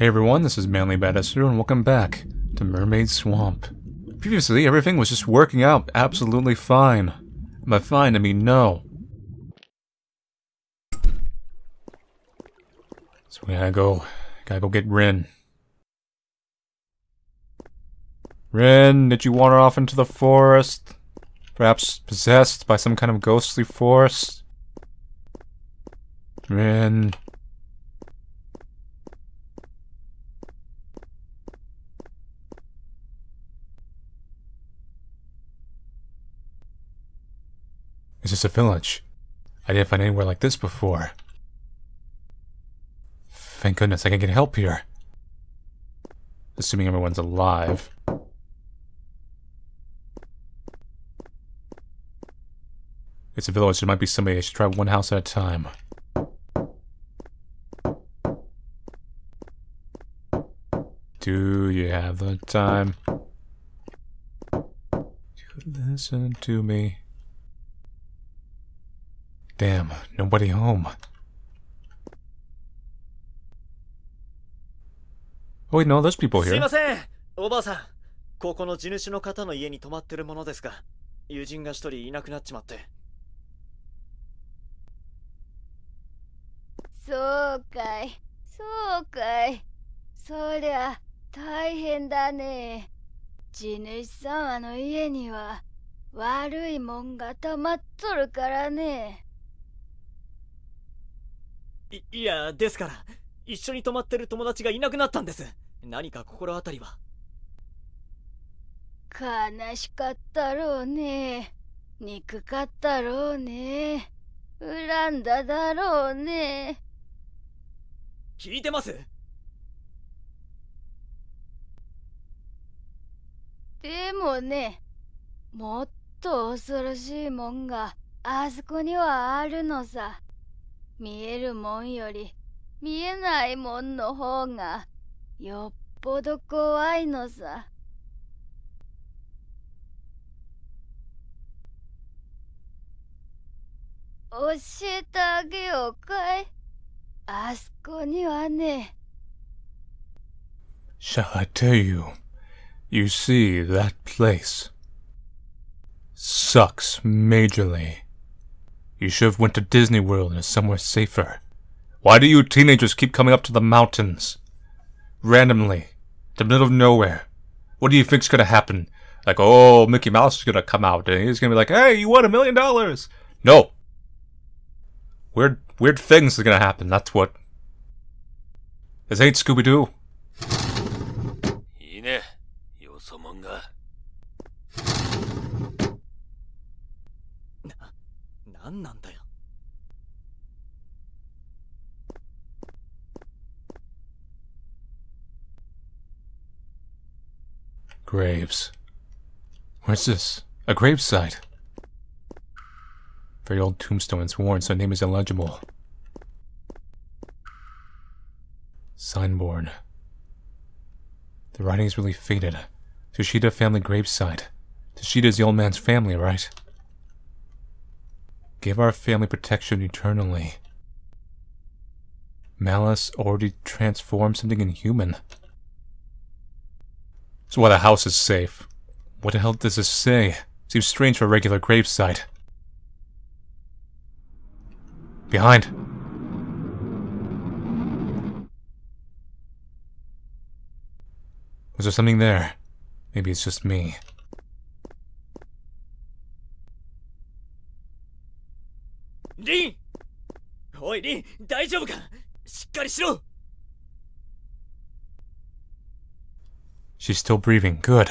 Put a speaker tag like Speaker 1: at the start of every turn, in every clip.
Speaker 1: Hey everyone, this is Manly Badassuru and welcome back to Mermaid Swamp. Previously, everything was just working out absolutely fine. By fine, I mean no. So we gotta go, gotta go get Rin. Rin, did you wander off into the forest? Perhaps possessed by some kind of ghostly force? Rin... It's just a village. I didn't find anywhere like this before. Thank goodness I can get help here. Assuming everyone's alive. It's a village, there might be somebody. I should try one house at a time. Do you have the time to listen to me? Damn, nobody home. Oh wait, no, there's people here. すいませ
Speaker 2: ん、おばあさん。ここの地主の方の家に泊まってるものですが、友人が一人いなくなっちまって。
Speaker 3: そうかい、そうかい。そりゃ、大変だね。地主様の家には、悪いもんが溜まっとるからね。
Speaker 2: い、いや、ですから、一緒に泊まってる友達がいなくなったんです。何か心当たりは。
Speaker 3: 悲しかったろうね。憎かったろうね。恨んだだろうね。聞いてますでもね、もっと恐ろしいもんがあそこにはあるのさ。見えるもんより見えないもんの方がよっぽど怖いのさ。教えてあげようかいあそこにはね。
Speaker 1: Shall I tell you? You see, that place sucks majorly. You should have went to Disney World and somewhere safer. Why do you teenagers keep coming up to the mountains? Randomly. To the middle of nowhere. What do you think's gonna happen? Like, oh, Mickey Mouse is gonna come out and he's gonna be like, hey, you won a million dollars! No! Weird, weird things are gonna happen, that's what. This ain't Scooby-Doo. Where's this? A gravesite. Very old tombstone it's worn, so name is illegible. Signboard. The writing is really faded. Toshida family gravesite. Toshida's the old man's family, right? Give our family protection eternally. Malice already transformed something inhuman. So why the house is safe? What the hell does this say? Seems strange for a regular gravesite. Behind. Was there something there? Maybe it's just me.
Speaker 3: リンおいリン大丈夫かしっかりしろ
Speaker 1: She's still breathing. Good.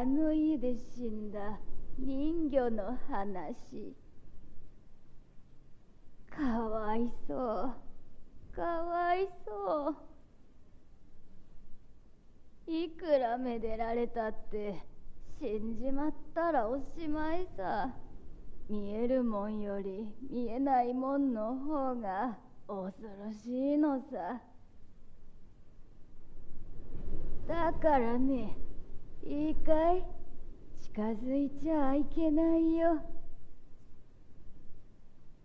Speaker 3: あの家で死んだ人魚の話かわいそうかわいそういくらめでられたって死んじまったらおしまいさ見えるもんより見えないもんの方が恐ろしいのさだからねいいかい近づいちゃいけないよ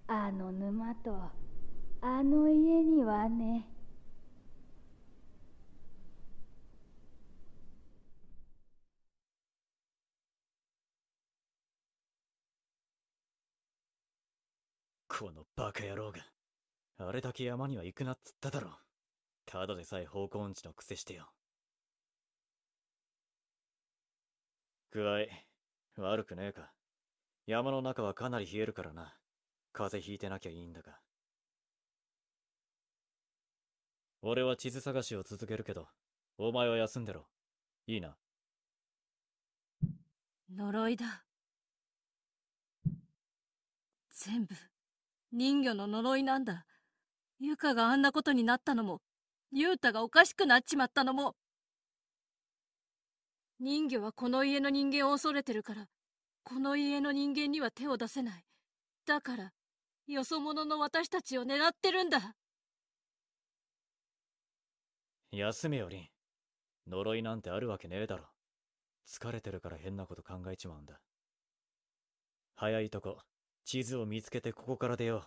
Speaker 3: あの沼とあの家にはね
Speaker 2: このバカ野郎があれだけ山には行くなっつっただろただでさえ方向音痴のくせしてよ具合、悪くねえか。山の中はかなり冷えるからな。風邪ひいてなきゃいいんだが。俺は地図探しを続けるけど、お前は休んでろ。いいな。
Speaker 4: 呪いだ。全部、人魚の呪いなんだ。ユカがあんなことになったのも、ゆうたがおかしくなっちまったのも。人魚はこの家の人間を恐れてるから、この家の人間には手を出せない。だから、よそ者の私たちを狙ってるんだ。
Speaker 2: 休めよ、り呪いなんてあるわけねえだろ。疲れてるから変なこと考えちまうんだ。早いとこ、地図を見つけてここから出よ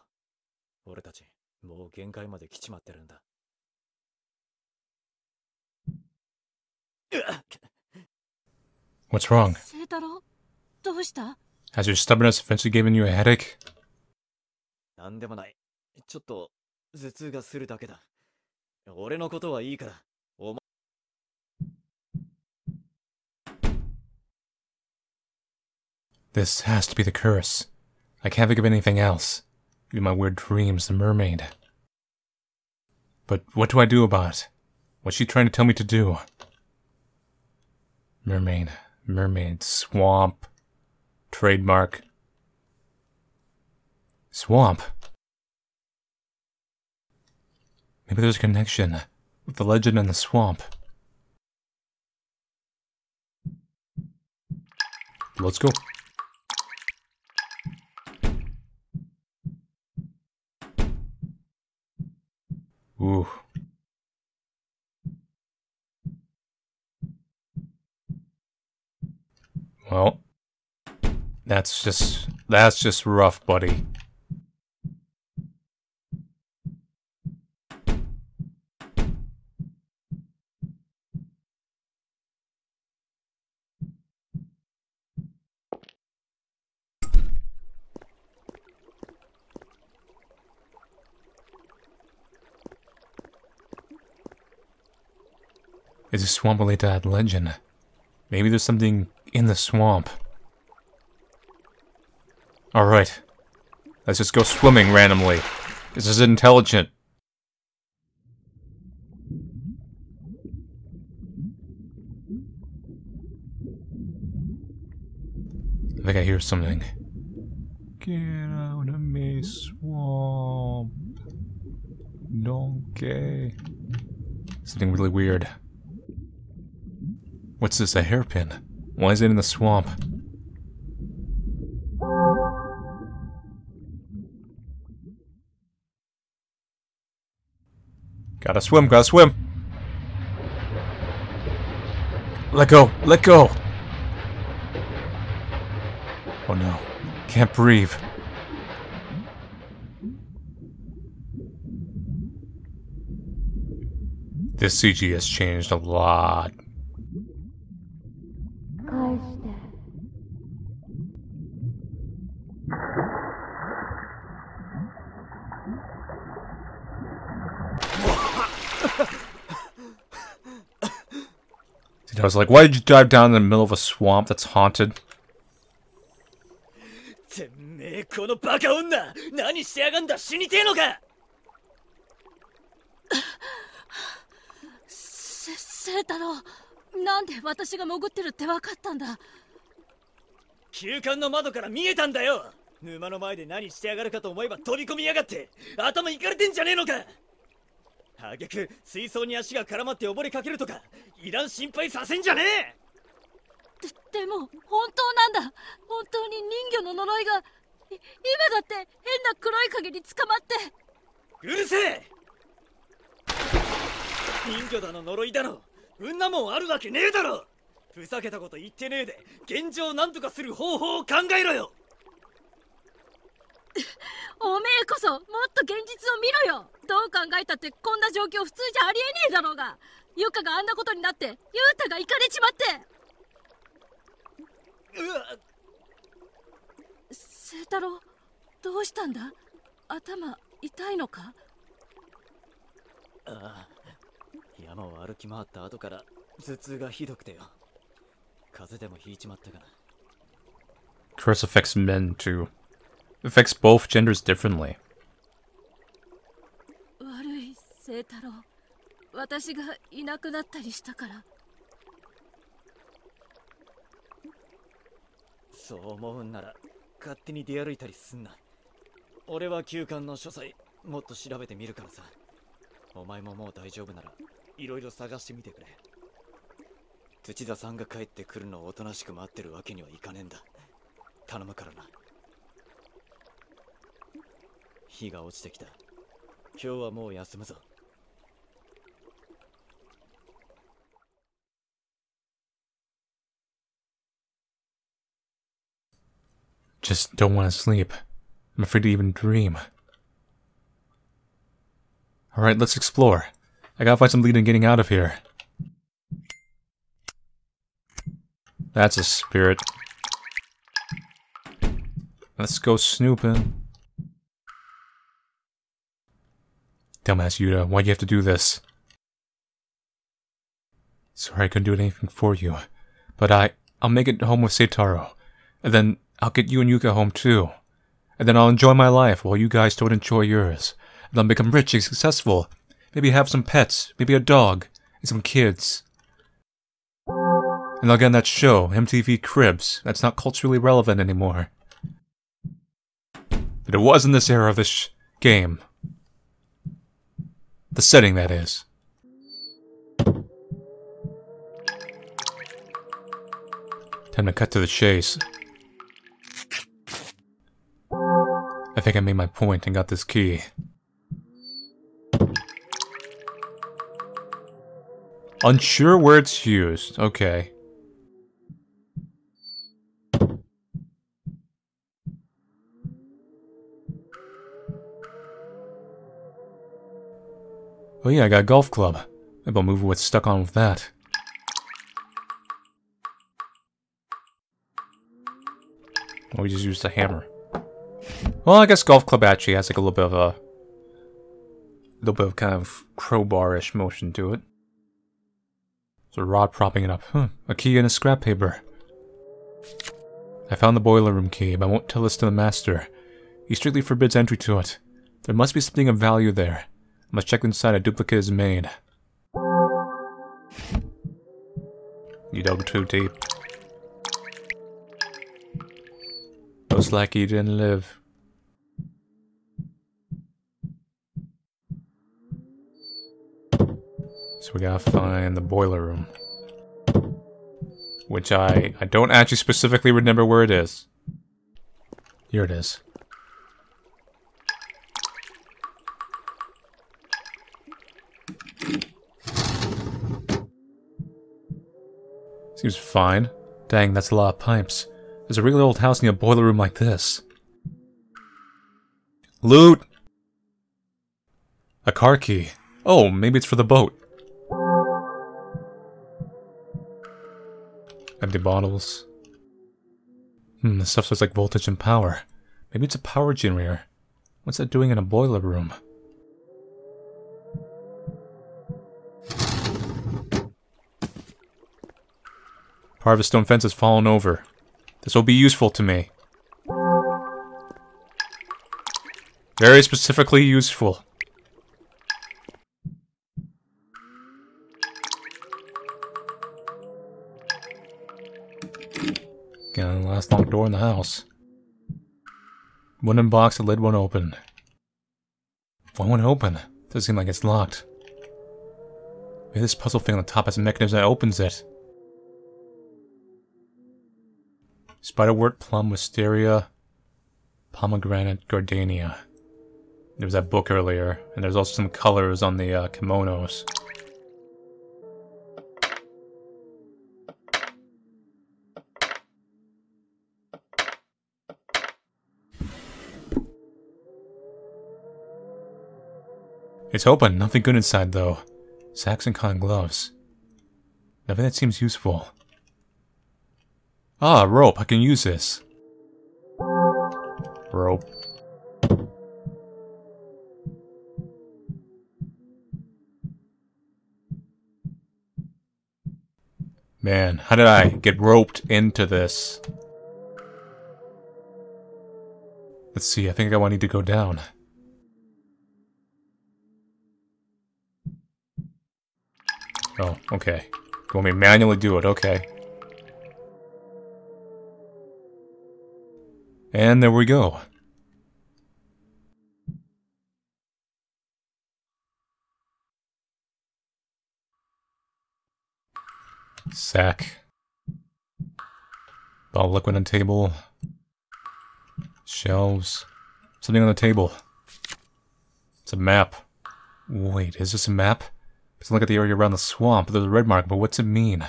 Speaker 2: う。俺たち、もう限界まで来ちまってるんだ。う
Speaker 4: っ What's wrong?
Speaker 1: Has your stubbornness eventually given you a headache? This has to be the curse. I can't think of anything else. Even my weird dreams, the mermaid. But what do I do about it? What's she trying to tell me to do? Mermaid. Mermaid Swamp. Trademark. Swamp. Maybe there's a connection with the legend and the swamp. Let's go. Ooh. Well, that's just, that's just rough, buddy. It's a swamp related legend. Maybe there's something in the swamp. Alright. Let's just go swimming randomly. This is intelligent. I think I hear something. Get out of me, swamp. Donkey. Something really weird. What's this, a hairpin? Why is it in the swamp? Gotta swim, gotta swim. Let go, let go. Oh no, can't breathe. This CG has changed a lot. I was like, why did you dive down in the middle of a swamp that's haunted?
Speaker 2: てめえこのバカ女何してやがんだ死にてえのかせ
Speaker 4: 清太郎なんで私が潜ってるって分かったんだ
Speaker 2: 休館の窓から見えたんだよ沼の前で何してやがるかと思えば飛び込みやがって頭いかれてんじゃねえのか挙句水槽に足が絡まって溺れかけるとかいらん心配させんじゃねえ
Speaker 4: ででも本当なんだ本当に人魚の呪いが今だって変な黒い影に捕まって
Speaker 2: うるせえ人魚だの呪いだのうんなもんあるわけねえだろふざけたこと言ってねえで現状を何とかする方
Speaker 3: 法を考えろよ
Speaker 2: おめえこそもっと現
Speaker 4: 実を見ろよどう考えたってこんな状況普通じゃありえねえだろうがゆかがあんなことになってゆうたがいかれちまってうわ清太郎どうしたんだ頭痛いのか
Speaker 2: ああ山を歩き回った後から頭痛がひどくてよ風邪でもひいちまったかな
Speaker 1: c r s e a f f e men too. affects both genders differently.
Speaker 4: 悪い、清太郎。私がいなくなったりしたから。
Speaker 2: そう思うんなら勝手に出歩いたりすんな。俺は休館の書斎もっと調べてみるからさ。お前ももう大丈夫ならいろいろ探してみてくれ。土田さんが帰ってくるのをおとなしく待ってるわけにはいかねえんだ。頼むからな。Just
Speaker 1: do don't want to sleep. I'm afraid to even dream. Alright, let's explore. I gotta find some lead in getting out of here. That's a spirit. Let's go snooping. Dumbass Yuta, why'd you have to do this? Sorry I couldn't do anything for you, but I, I'll make it home with Seitaro, and then I'll get you and Yuka home too. And then I'll enjoy my life while you guys don't enjoy yours. And I'll become rich and successful. Maybe have some pets, maybe a dog, and some kids. And I'll get on that show, MTV Cribs, that's not culturally relevant anymore. But it was in this era of this game. The setting, that is. Time to cut to the chase. I think I made my point and got this key. Unsure where it's used. Okay. Oh yeah, I got a golf club. Maybe I'll move what's stuck on with that. we just used the hammer. Well, I guess golf club actually has like a little bit of a... little bit of kind of crowbar-ish motion to it. It's a rod propping it up. Huh, a key and a scrap paper. I found the boiler room key, but I won't tell this to the master. He strictly forbids entry to it. There must be something of value there must check inside a duplicate is made. You dug too deep. Looks like you didn't live. So we gotta find the boiler room. Which I, I don't actually specifically remember where it is. Here it is. Seems fine. Dang, that's a lot of pipes. There's a really old house near a boiler room like this. Loot! A car key. Oh, maybe it's for the boat. Empty bottles. Hmm, this stuff looks like voltage and power. Maybe it's a power generator. What's that doing in a boiler room? the stone fence has fallen over. This will be useful to me. Very specifically useful. the last locked door in the house. One box, the lid won't open. Why won't it open? Doesn't seem like it's locked. Maybe this puzzle thing on the top has a mechanism that opens it. Spiderwort, plum, wisteria, pomegranate, gardenia. There was that book earlier, and there's also some colors on the uh, kimonos. It's open, nothing good inside though. Saxon con gloves. Nothing that seems useful. Ah, rope. I can use this. Rope. Man, how did I get roped into this? Let's see, I think I need to go down. Oh, okay. You want me manually do it? Okay. And there we go. Sack. Bottle liquid on table. Shelves. Something on the table. It's a map. Wait, is this a map? Let's look at the area around the swamp. There's a red mark, but what's it mean?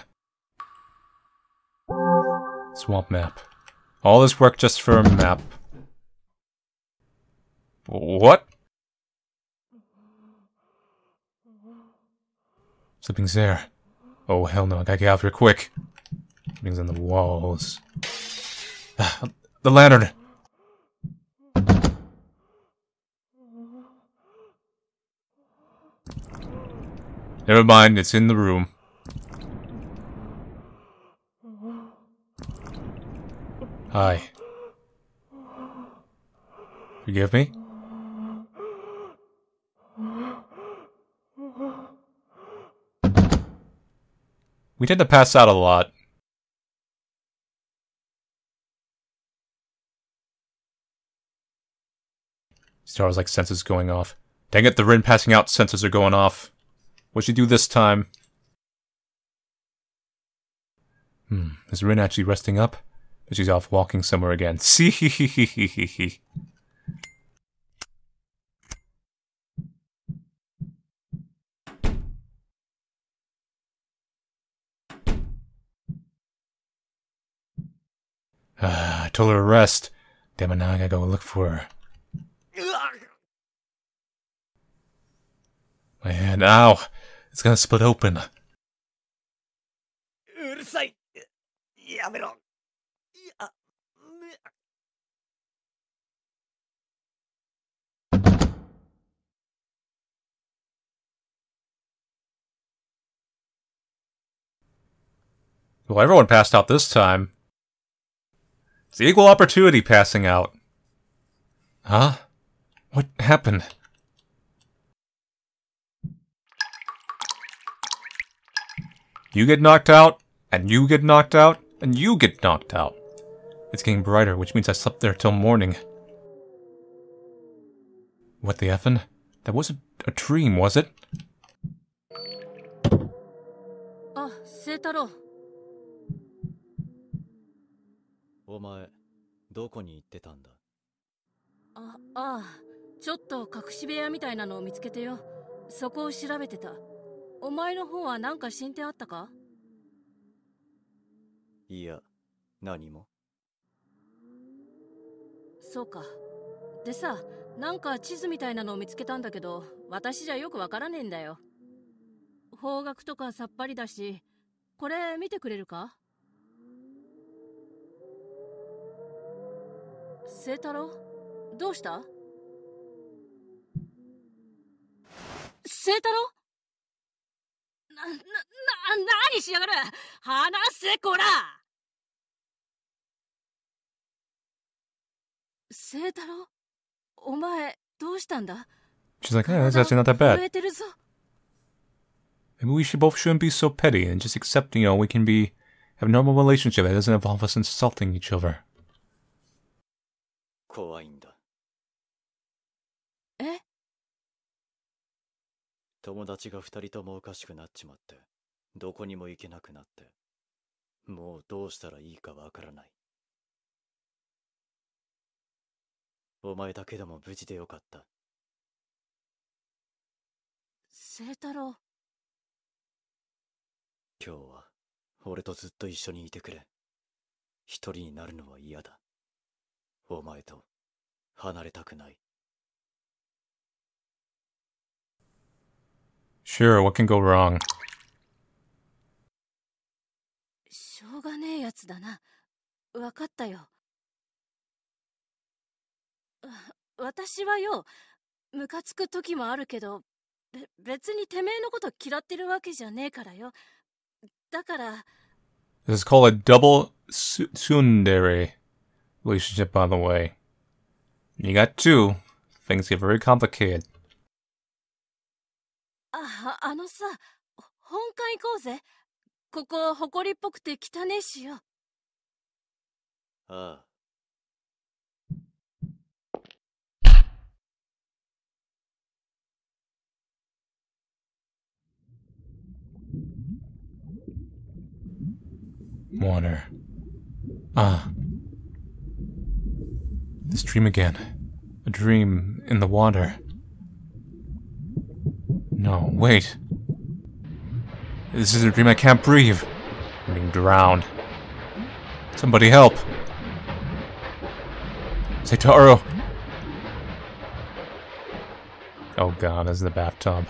Speaker 1: Swamp map. All this work just for a map. What? Something's there. Oh, hell no, I gotta get out of here quick. Things on the walls. the lantern! Never mind, it's in the room. Hi. Forgive me? We tend to pass out a lot. Stars like senses going off. Dang it, the Rin passing out Senses are going off. What'd she do this time? Hmm, is Rin actually resting up? But she's off walking somewhere again. See. Ah, I told her to rest. Damn it, now I gotta go look for her. My hand, ow! It's gonna split open. Well, everyone passed out this time. It's equal opportunity passing out. Huh? What happened? You get knocked out, and you get knocked out, and you get knocked out. It's getting brighter, which means I slept there till morning. What the effin'? That wasn't a dream, was it?
Speaker 4: Ah, Seitaro.
Speaker 2: お前、どこに行ってたんだ
Speaker 4: あ、ああ、ちょっと隠し部屋みたいなのを見つけてよ。そこを調べてた。お前の方は何か進展あったか
Speaker 2: いや、何も。
Speaker 4: そうか。でさ、なんか地図みたいなのを見つけたんだけど、私じゃよくわからねえんだよ。方角とかさっぱりだし、これ見てくれるか清太郎どうした清太郎な、な、な、何しやがる話せこら聖太郎お前、どうしたんだ
Speaker 1: She's like, yeah, that's not that bad. Maybe we should both shouldn't be so petty and just accept, you know, we can be have a normal relationship that doesn't involve us insulting each other.
Speaker 2: 怖いんだ。え友達が二人ともおかしくなっちまって、どこにも行けなくなって、もうどうしたらいいかわからない。お前だけでも無事でよかった。
Speaker 4: 清太郎。
Speaker 2: 今日は、俺とずっと一緒にいてくれ。一人になるのは嫌だ。お前と、離れたくない。
Speaker 1: Sure, what can go wrong?
Speaker 4: しょうがねえやつだな。わかったよ。私はよ、ムカつく時もあるけど、別にてめえのこと嫌ってるわけじゃねえからよ。だから。
Speaker 1: This is called a double tsundere relationship, by the way. You got two. Things get very complicated.
Speaker 4: あ、あのさ、本館行こうぜ。ここ、埃っぽくて汚ねえしよ。
Speaker 2: ああ。
Speaker 1: Water. Ah. This dream again. A dream in the water. No, wait. This is a dream I can't breathe. I'm being drowned. Somebody help. Say, Taro. Oh god, this is the bathtub.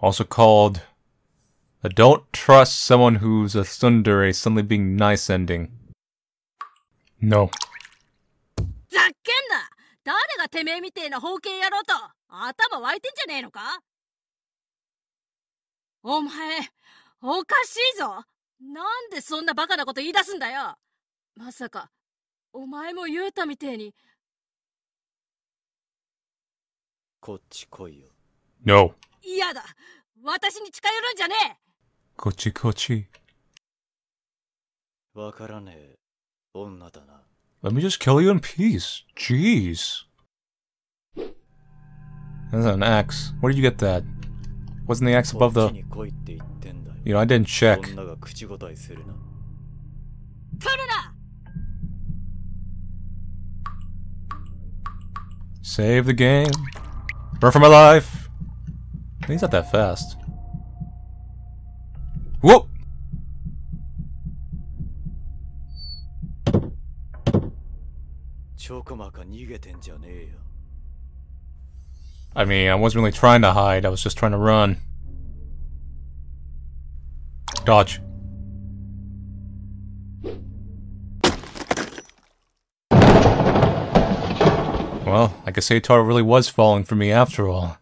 Speaker 1: also called a Don't Trust Someone Who's a Tsundere Suddenly Being Nice Ending. No.
Speaker 4: ざっけんな誰がてめえみてえな方形やろうと頭湧いてんじゃねえのかお前、おかしいぞなんでそんなバカなこと言い出すんだよまさか、お前も言うたみてえに。
Speaker 3: こっ
Speaker 2: ち来いよ。No.
Speaker 4: 嫌だ私に近寄るんじゃねえ
Speaker 2: こっちこっち。わからねえ女だな。
Speaker 1: Let me just kill you in peace. Jeez. That's an axe. Where did you get that? Wasn't the axe above the... You know, I didn't check. Save the game. r u h for my life. he's not that fast. Whoop! I mean, I wasn't really trying to hide, I was just trying to run. Dodge. Well, I guess Atar really was falling for me after all.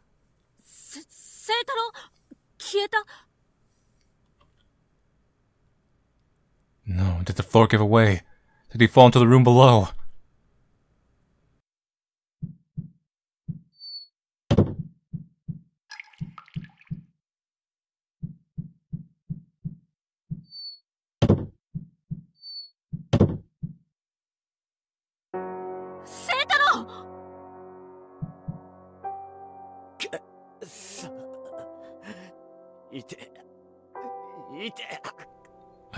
Speaker 1: No! did the floor give away? Did he fall into the room below?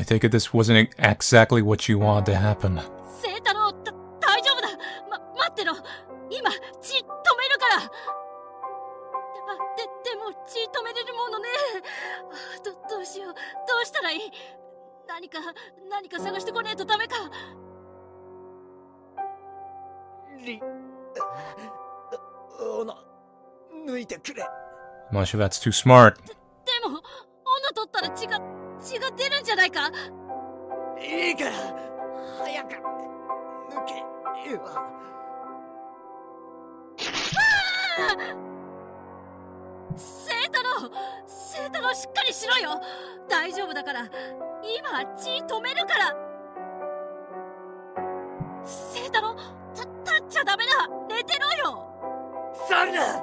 Speaker 1: take it this wasn't exactly what you wanted to happen. Much ah, ah, that's too smart.
Speaker 4: 大丈夫だから今血止めるから清太郎た立っちゃダメだ寝てろよサルナ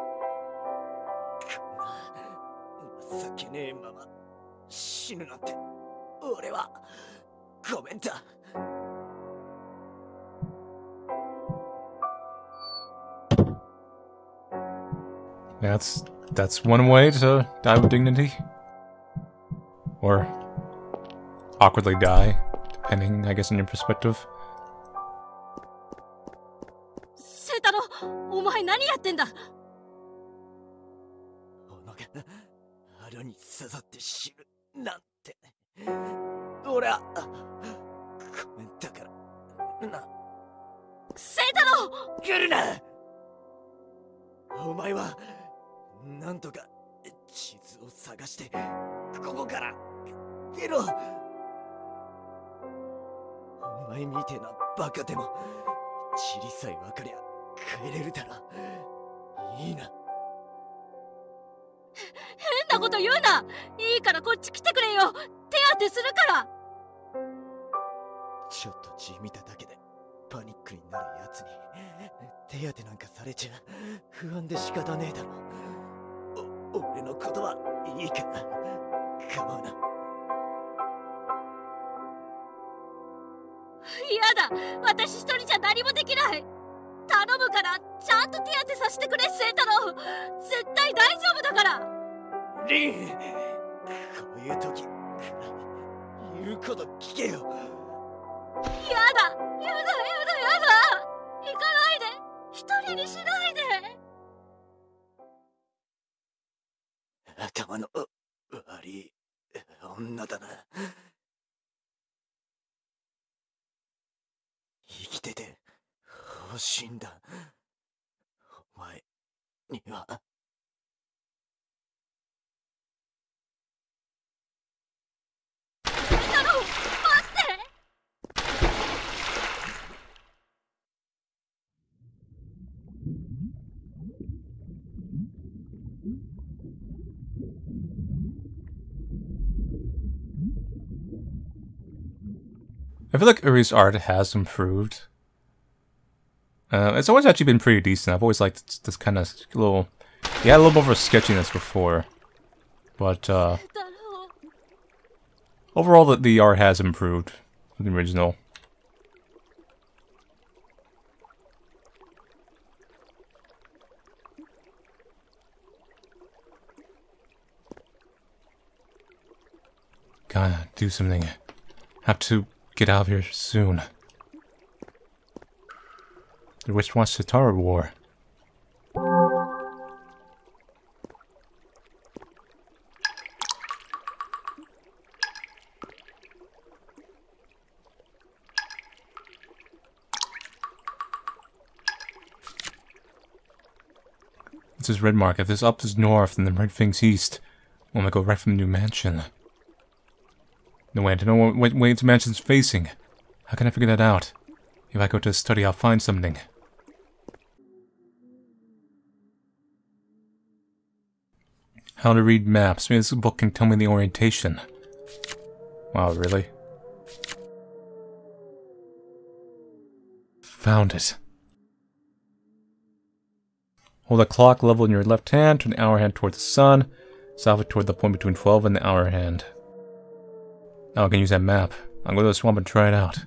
Speaker 2: 情けねえまま死ぬなんて
Speaker 3: 俺はごめんだ
Speaker 1: That's one way to die with dignity. or awkwardly die, depending, I guess, on your perspective.
Speaker 4: ぶからちゃんと手当てさせてくれ清太郎絶対大丈夫だから
Speaker 2: リンこういう時言うこと聞けよや
Speaker 3: だやだやだやだ行かないで一人にしないで
Speaker 2: 頭の悪い女だな生きてて
Speaker 3: I
Speaker 1: feel like Uri's art has improved uh, it's always actually been pretty decent. I've always liked this, kind of little... Yeah, a little bit of a sketchiness before. But, uh... Overall, the, the art has improved the original. Gotta do something. Have to get out of here soon. Which was the Tower War? This is Red Mark. If this up is north, then the red thing's east. i to go right from the New Mansion. No way, I don't know what way the Mansion's facing. How can I figure that out? If I go to study, I'll find something. How to read maps. Maybe this book can tell me the orientation. Wow, really? Found it. Hold the clock level in your left hand, turn the hour hand toward the sun, south toward the point between 12 and the hour hand. Now I can use that map. I'll go to the swamp and try it out.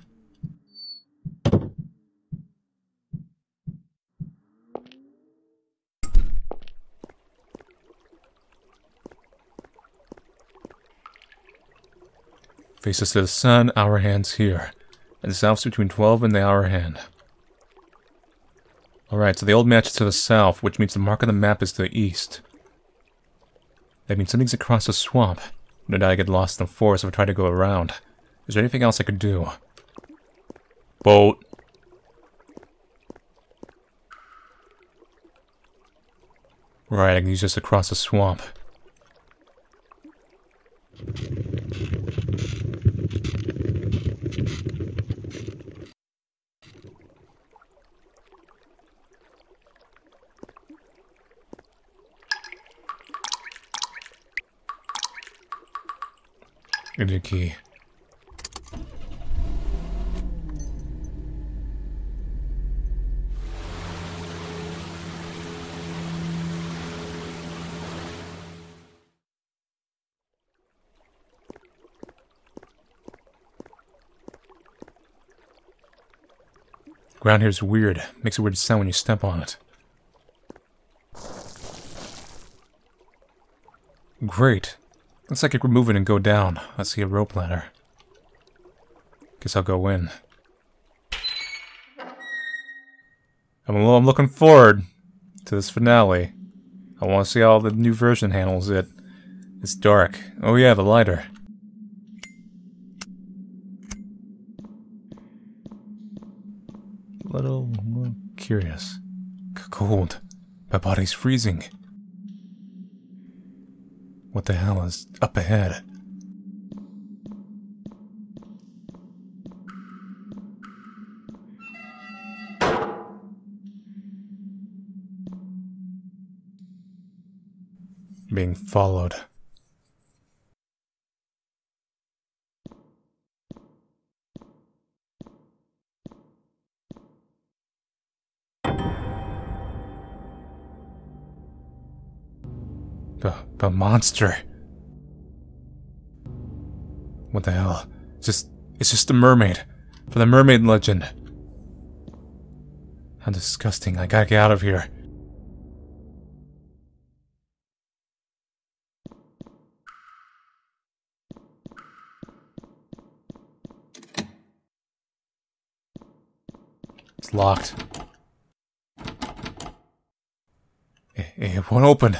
Speaker 1: Faces to the sun, our hands here. And the south's between 12 and the hour hand. Alright, so the old match is to the south, which means the mark on the map is to the east. That means something's across the swamp. No doubt I get lost in the forest if I try to go around. Is there anything else I could do? Boat. Right, I can use this across the swamp key. Ground here is weird. Makes a weird sound when you step on it. Great. Looks like I could remove it and go down. I see a rope ladder. Guess I'll go in. I'm, little, I'm looking forward to this finale. I want to see how the new version handles it. It's dark. Oh yeah, the lighter. curious. Cold. My body's freezing. What the hell is up ahead? Being followed. The monster. What the hell? It's just, it's just a mermaid. For the mermaid legend. How disgusting. I gotta get out of here. It's locked. It, it won't open.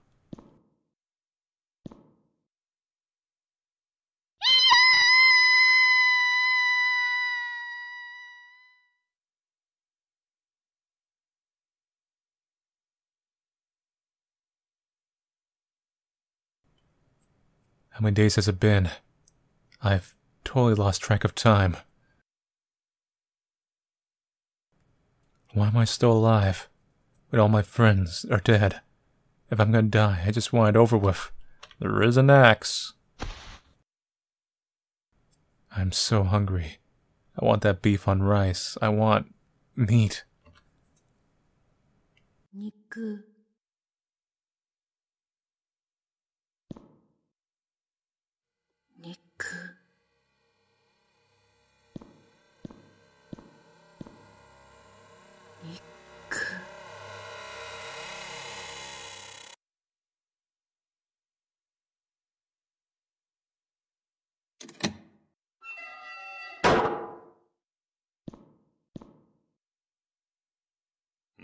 Speaker 1: How many days has it been? I've totally lost track of time. Why am I still alive? But all my friends are dead. If I'm gonna die, I just want it over with. There is an axe. I'm so hungry. I want that beef on rice. I want meat.
Speaker 4: 肉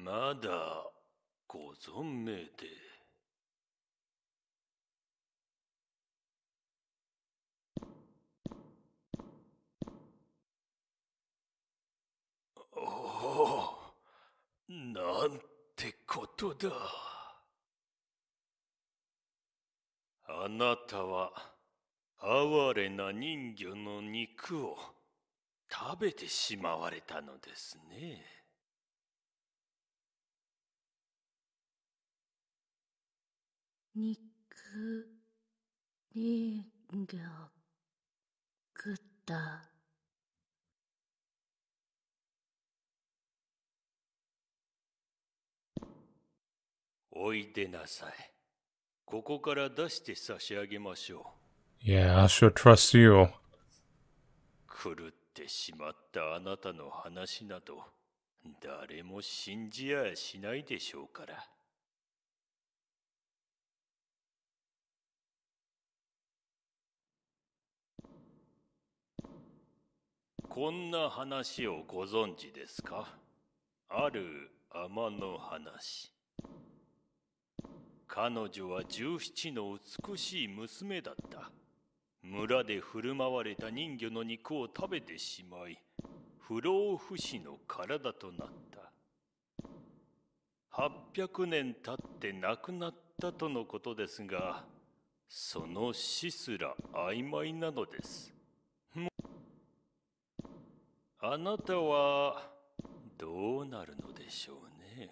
Speaker 5: まだご存命で。おお、なんてことだ。あなたは哀れな人魚の肉を食べてしまわれたのですね。
Speaker 4: 肉人形くた
Speaker 5: おいでなさいここから出して差し上げましょ
Speaker 1: う Yeah, I s h o u l trust you
Speaker 5: 狂ってしまったあなたの話など誰も信じやしないでしょうからこんな話をご存知ですかある天の話彼女は17の美しい娘だった村で振る舞われた人魚の肉を食べてしまい不老不死の体となった800年経って亡くなったとのことですがその死すら曖昧なのですあなたはどうなるのでしょうね。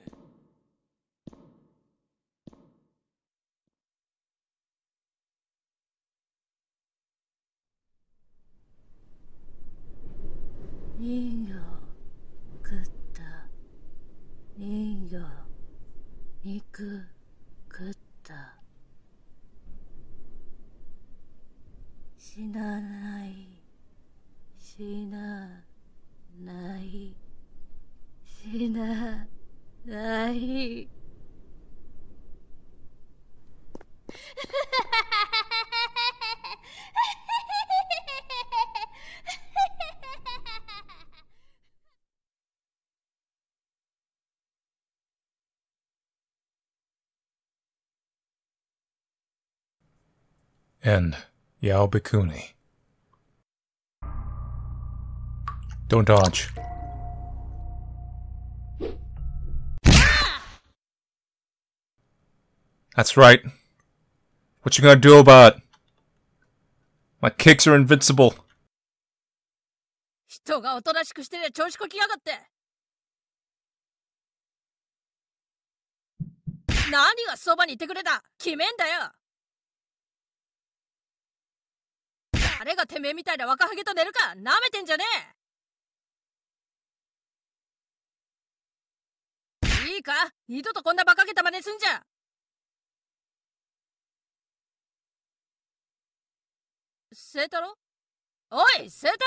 Speaker 3: 人魚、食った人魚、
Speaker 4: 肉食った死なない死なない死なな
Speaker 3: い
Speaker 1: Yao Bikuni. Don't dodge. That's right. What you gonna do about it? My kicks are invincible.
Speaker 4: 誰がてめえみたいな若ハゲと寝るか舐めてんじゃねえいいか二度とこんな馬鹿げた真似すんじゃ清太郎 Oi, s e t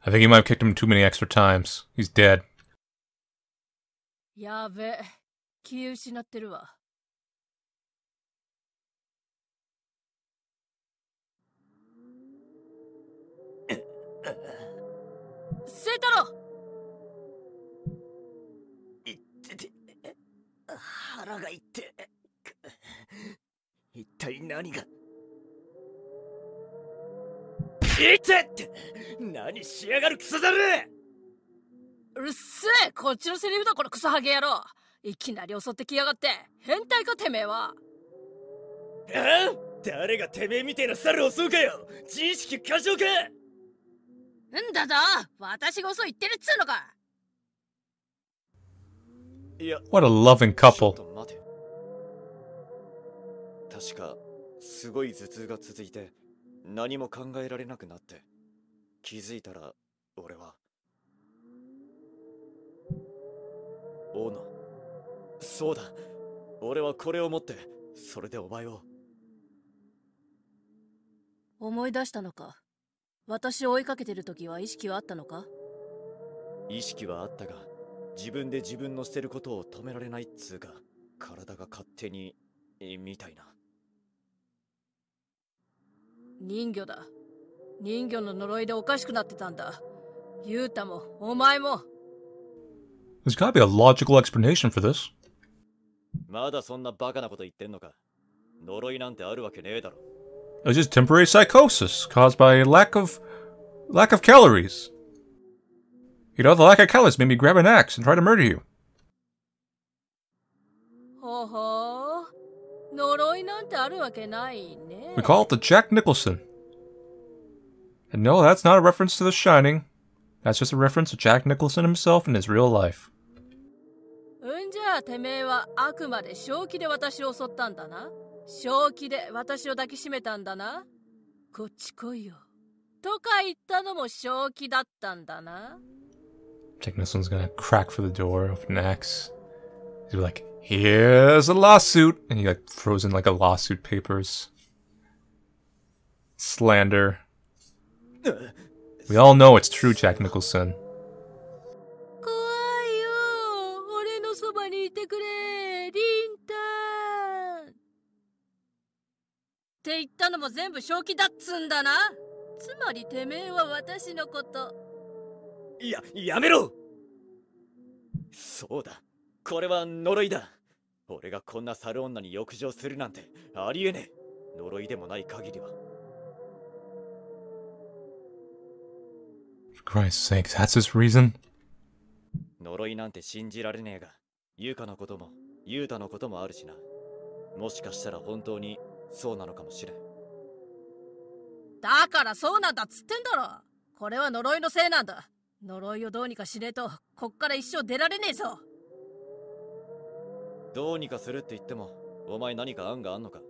Speaker 1: I think he might have kicked him too many extra times. He's dead.
Speaker 4: やべえ、気失ってるわ。
Speaker 3: セタロ腹が痛って
Speaker 5: 一体何が
Speaker 2: 痛って何しやがるクソだる
Speaker 4: うっせえこっちのセリフだこのクソハゲ野郎いきなり襲ってきやがって変態かてめえは
Speaker 2: ああ誰がてめえみてえな猿を襲うかよ自意識過剰か
Speaker 4: なんだぞ私が襲いってるっつうのか
Speaker 1: What a loving couple.
Speaker 2: 確かすごい頭痛が続いて何も考えられなくなって気づいたら俺は斧そうだ俺はこれを持ってそれでお前を
Speaker 4: 思い出したのか私を追いかけてる時は意識はあったのか
Speaker 2: 意識はあったが自分で自分のしてることを止められないっつうか体が勝手にみたいな
Speaker 4: 人魚だ人魚の呪いでおかしくなってたんだユータもお前も
Speaker 1: There's gotta be a logical explanation for this
Speaker 2: まだそんなバカなこと言ってんのか呪いなんてあるわけねえだろ
Speaker 1: It's just temporary psychosis caused by lack of lack of calories you know, the lack of colors made me grab an axe and try to murder you. We call it the Jack Nicholson. And no, that's not a reference to The Shining. That's just a reference to Jack Nicholson himself in his real life.
Speaker 4: うんじゃあてめえはあくまで正気で私を襲ったんだな正気で私を抱きしめたんだなこっち来いよとか言ったのも正気だったんだな
Speaker 1: Taking this one's gonna crack for the door, open an axe. He's like, here's a lawsuit! And he like throws in like a lawsuit papers. Slander. We all know it's true, Jack Nicholson.
Speaker 4: Take たのも全部正気だっつんだな。つまりてめえは私のこと
Speaker 2: や、やめろそうだ。これは呪いだ。俺がこんな猿女に浴場するなんてありえねえ。呪いでもない限りは。
Speaker 1: Christ's sake, that's his reason?
Speaker 2: 呪いなんて信じられねえが、優香のことも、優太のこともあるしな。もしかしたら本当にそうなのかもしれん。
Speaker 4: だからそうなんだっつってんだろこれは呪いのせいなんだ呪いをどうにかしねえと、こっから一生出られねえぞ
Speaker 2: どうにかするって言っても、お前何か案があんのか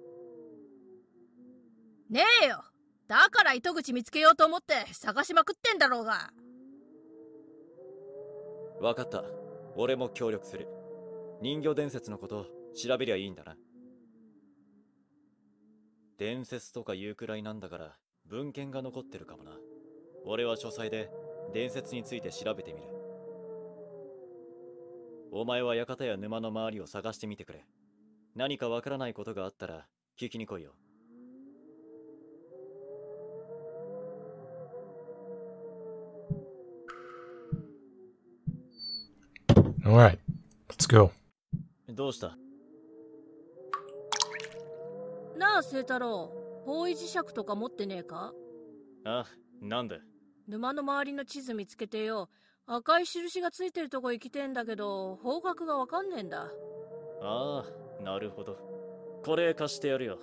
Speaker 4: ねえよだから糸口見つけようと思って探しまくってんだろうが
Speaker 2: 分かった。俺も協力する。人魚伝説のこと調べりゃいいんだな。伝説とか言うくらいなんだから文献が残ってるかもな。俺は書斎で伝説について調べてみるお前は館や沼の周りを探してみてくれ何かわからないことがあったら聞きに来いよどうした
Speaker 4: なあ、清太郎、方位磁石とか持ってねえか
Speaker 2: あ、なんで
Speaker 4: 沼の周りの地図見つけてよ。赤い印がついてるとこ行きてんだけど、方角がわかんねえんだ。
Speaker 2: ああ、なるほど。これ貸してやるよ。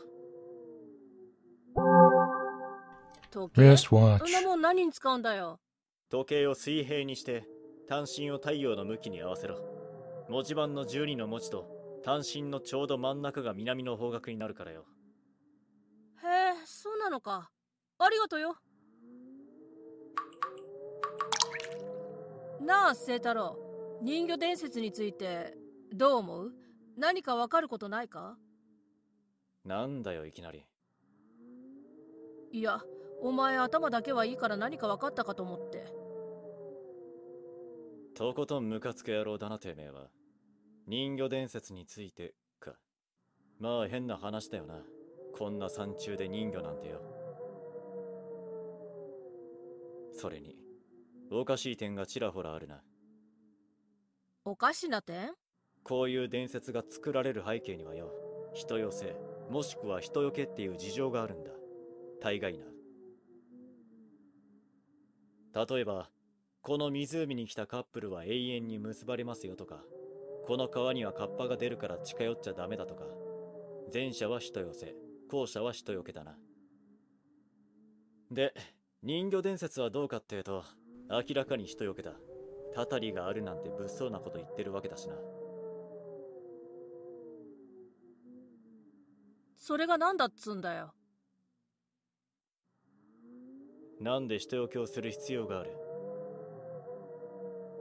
Speaker 4: 時計そんなもん何に使うんだよ。
Speaker 2: 時計を水平にして、単身を太陽の向きに合わせろ。文字盤の12の文字と、単身のちょうど真ん中が南の方角になるからよ。
Speaker 4: へえ、そうなのか。ありがとうよ。なあ清太郎人魚伝説についてどう思う何かわかることないか
Speaker 2: なんだよいきなり
Speaker 4: いやお前頭だけはいいから何か分かったかと思って
Speaker 2: とことんムカつく野郎だなてめえは人魚伝説についてかまあ変な話だよなこんな山中で人魚なんてよそれにおかしい点がちらほらあるな
Speaker 4: おかしな点
Speaker 2: こういう伝説が作られる背景にはよ人寄せもしくは人よけっていう事情があるんだ大概な例えばこの湖に来たカップルは永遠に結ばれますよとかこの川にはカッパが出るから近寄っちゃダメだとか前者は人寄せ後者は人よけだなで人魚伝説はどうかってえと明らかに人よけだたたりがあるなんて物騒なこと言ってるわけだしな
Speaker 4: それが何だっつんだよ
Speaker 2: なんで人よけをする必要がある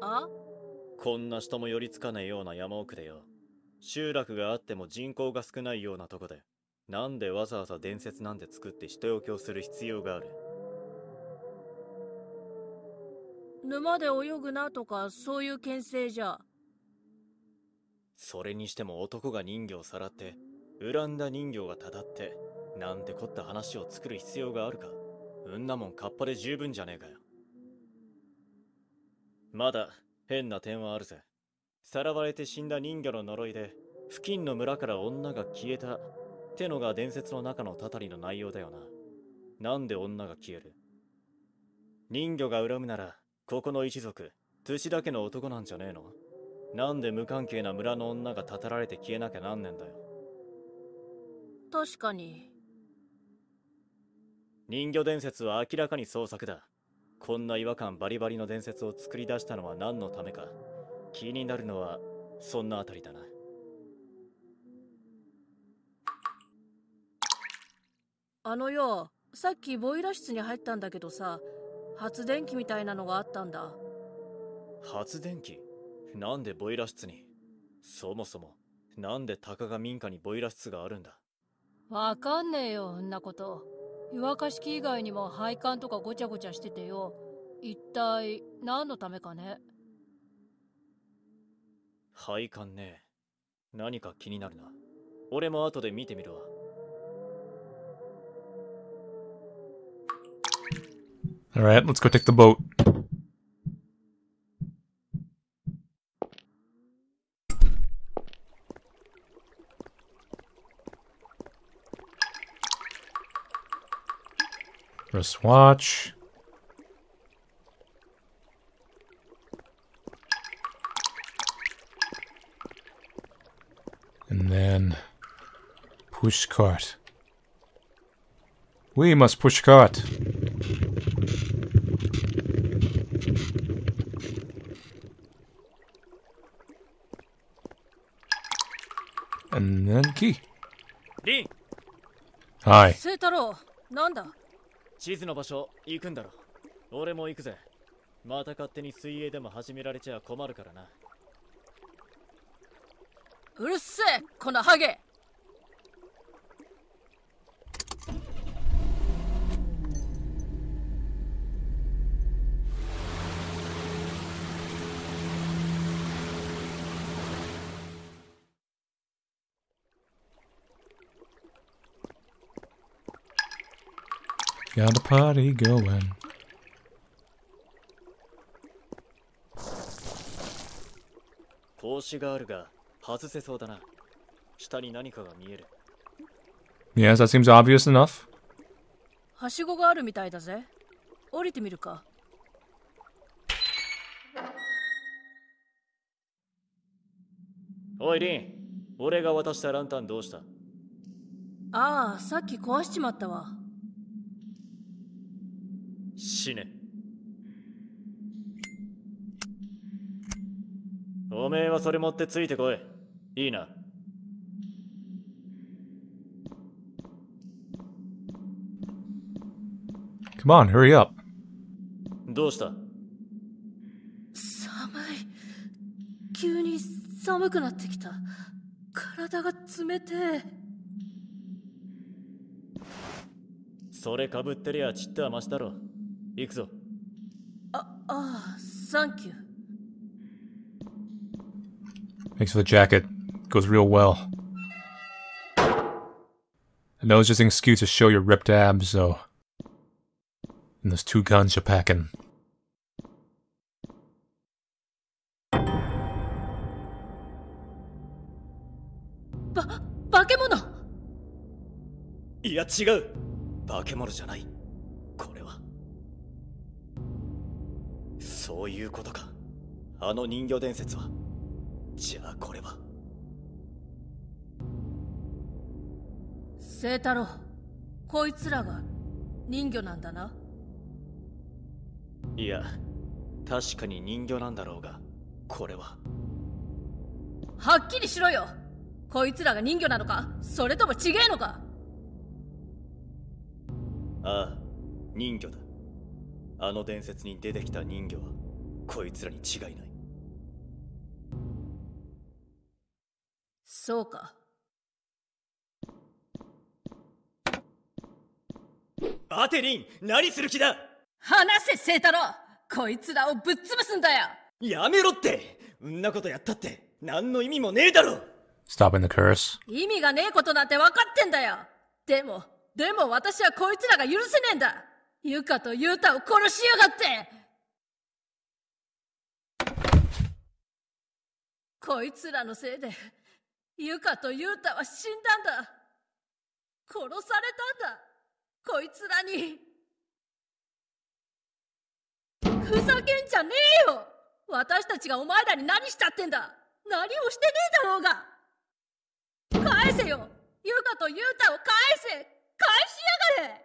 Speaker 2: あこんな人も寄りつかないような山奥でよ集落があっても人口が少ないようなとこでなんでわざわざ伝説なんて作って人よけをする必要がある
Speaker 4: 沼で泳ぐなとかそういう牽制じゃ。
Speaker 2: それにしても男が人魚をさらって、恨んだ人魚がたたって、なんてこった話を作る必要があるか。うんなもんカッパで十分じゃねえかよ。まだ変な点はあるぜ。さらわれて死んだ人魚の呪いで、付近の村から女が消えたってのが伝説の中のたたりの内容だよな。なんで女が消える人魚が恨むならここの一族、寿司だけの男なんじゃねえのなんで無関係な村の女がたたられて消えなきゃなんねんだよ。
Speaker 4: 確かに。
Speaker 2: 人魚伝説は明らかに創作だ。こんな違和感バリバリの伝説を作り出したのは何のためか。気になるのは、そんなあたりだな。
Speaker 4: あのよ、さっきボイラ室に入ったんだけどさ、発電機みたいなのがあったんだ
Speaker 2: 発電機なんでボイラ室にそもそもなんでたかが民家にボイラ室があるんだ
Speaker 4: わかんねえよんなこと湯沸かし器以外にも配管とかごちゃごちゃしててよ一体何のためかね
Speaker 2: 配管ね何か気になるな俺も後で見てみるわ
Speaker 1: All right, let's go take the boat. Wristwatch. And then push cart. We must push cart. 南気リンはい
Speaker 2: 清太郎なんだ地図の場所行くんだろ俺も行くぜまた勝手に水泳でも始められちゃ困るからなうる
Speaker 3: せ
Speaker 4: えこのハゲ
Speaker 1: Got a party going. Yes, that seems obvious enough.
Speaker 4: はしごがあるみたいだぜ。降りてみるか。
Speaker 2: おい、リン。俺が渡したランタンどうした
Speaker 4: ああ、さっき壊しちまったわ。
Speaker 2: 死ねおめえはそれ持ってついてこいいいなどうした寒い
Speaker 4: 急に寒くなってきた体が冷て
Speaker 5: そ
Speaker 2: れかぶってりゃちっとはマシだろ行くぞ
Speaker 4: あああ oh, oh,
Speaker 1: thanks for the jacket goes real well and that was just an excuse to show your ripped abs though and those two guns you're packing
Speaker 4: ba 化け物
Speaker 2: いや違う化け物じゃないそういうことかあの人魚伝説はじゃあこれは
Speaker 4: 清太郎こいつらが人魚なんだな
Speaker 2: いや確かに人魚なんだろうがこれは
Speaker 4: はっきりしろよこいつらが人魚なのかそれとも違えのか
Speaker 2: ああ人魚だあの伝説に出てきた人魚はこいつらに違いないそうかアテリン何する気だ話せ清太郎こいつらをぶっ潰すんだよやめろってんなことやったって何の意味もねえだろ
Speaker 1: Stopping the curse
Speaker 4: 意味がねえことなんて分かってんだよでもでも私はこいつらが許せねえんだユカとユータを殺しやがってこいつらのせいで、ユカとユうタは死んだんだ。殺されたんだ。こいつらに。ふざけんじゃねえよ私たちがお前らに何しちゃってんだ何をしてねえだろうが返せよユカとユうタを返せ返しやがれ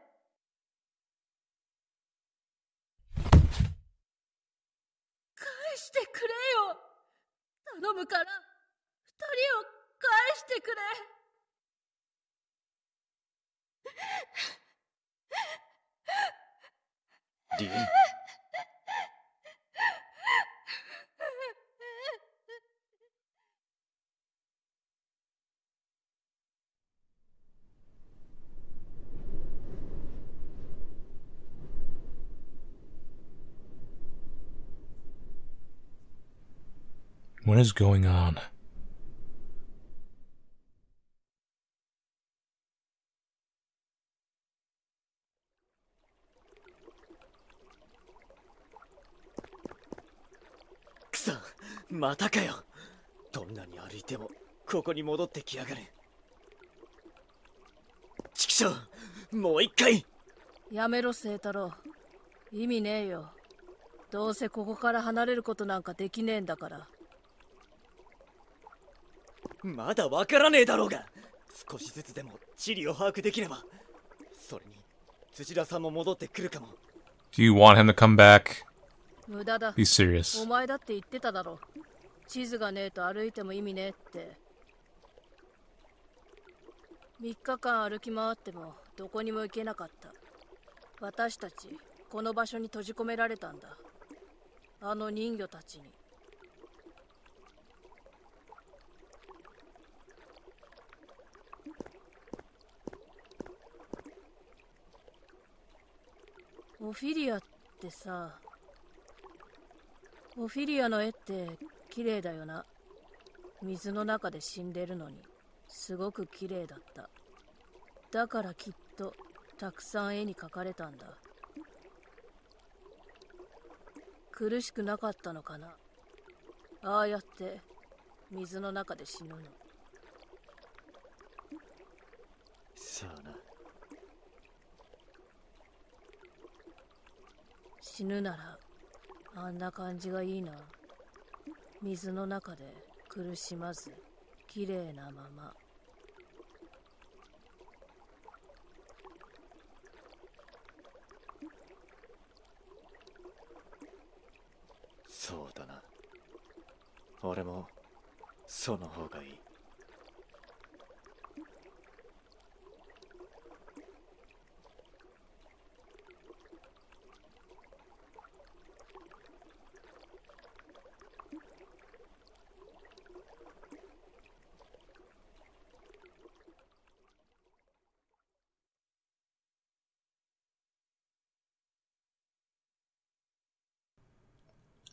Speaker 4: 返してくれよ頼むから、二人を返してく
Speaker 3: れ。デン。
Speaker 1: What is going on?
Speaker 2: k u またかよ。どんなに歩いてもここに戻ってきやがる。ちくしょう、もう一回。
Speaker 4: やめろ、清太郎。意味ねえよ。どうせここから離れることなんかできねえんだから。
Speaker 2: まだわからねえだろうが少しずつでも地理を把握できればそれに辻田さんも戻ってくるかも
Speaker 1: Do you want him to come back?
Speaker 4: 無
Speaker 2: 駄だ Be serious
Speaker 1: お
Speaker 4: 前だって言ってただろ地図がねえと歩いても意味ねえって3日間歩き回ってもどこにも行けなかった私たちこの場所に閉じ込められたんだあの人魚たちにオフィリアってさオフィリアの絵って綺麗だよな水の中で死んでるのにすごく綺麗だっただからきっとたくさん絵に描かれたんだ苦しくなかったのかなああやって水の中で死ぬのさあな死ぬならあんな感じがいいな水の中で苦しまず綺麗なまま
Speaker 3: そ
Speaker 2: うだな俺もその方がいい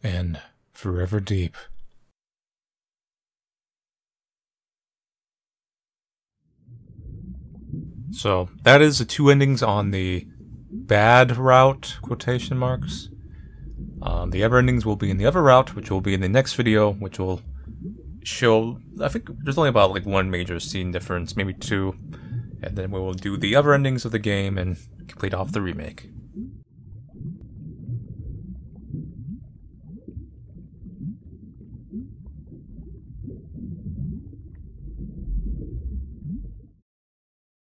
Speaker 1: and forever deep. So that is the two endings on the bad route, quotation marks. Um, the other endings will be in the other route, which will be in the next video, which will show, I think there's only about like one major scene difference, maybe two. And then we will do the other endings of the game and complete off
Speaker 3: the remake.